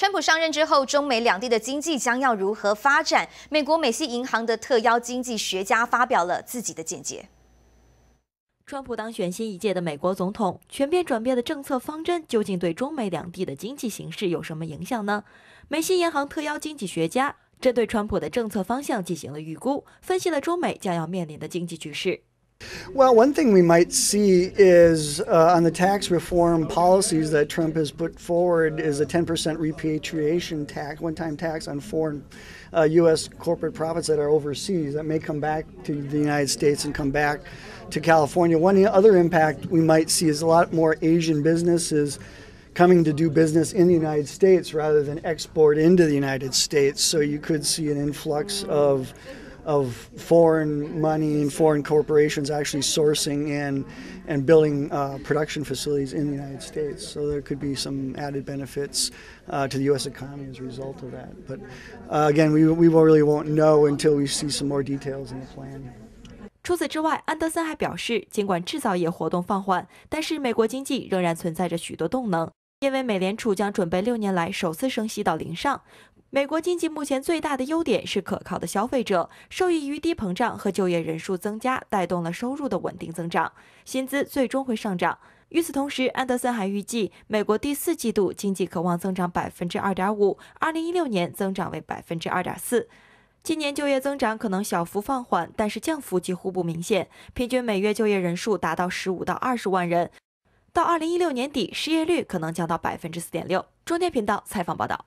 川普上任之后，中美两地的经济将要如何发展？美国美西银行的特邀经济学家发表了自己的见解。川普当选新一届的美国总统，全面转变的政策方针究竟对中美两地的经济形势有什么影响呢？美西银行特邀经济学家针对川普的政策方向进行了预估，分析了中美将要面临的经济局势。Well, one thing we might see is uh, on the tax reform policies that Trump has put forward is a 10% repatriation tax, one-time tax on foreign uh, U.S. corporate profits that are overseas that may come back to the United States and come back to California. One other impact we might see is a lot more Asian businesses coming to do business in the United States rather than export into the United States. So you could see an influx of of foreign money and foreign corporations actually sourcing and and building uh, production facilities in the United States. So there could be some added benefits uh, to the U.S. economy as a result of that. But uh, again, we we really won't know until we see some more details in the plan. 除此之外，安德森还表示，尽管制造业活动放缓，但是美国经济仍然存在着许多动能。因为美联储将准备六年来首次升息到零上，美国经济目前最大的优点是可靠的消费者受益于低膨胀和就业人数增加，带动了收入的稳定增长，薪资最终会上涨。与此同时，安德森还预计，美国第四季度经济渴望增长百分之二点五，二零一六年增长为百分之二点四。今年就业增长可能小幅放缓，但是降幅几乎不明显，平均每月就业人数达到十五到二十万人。到二零一六年底，失业率可能降到百分之四点六。中天频道采访报道。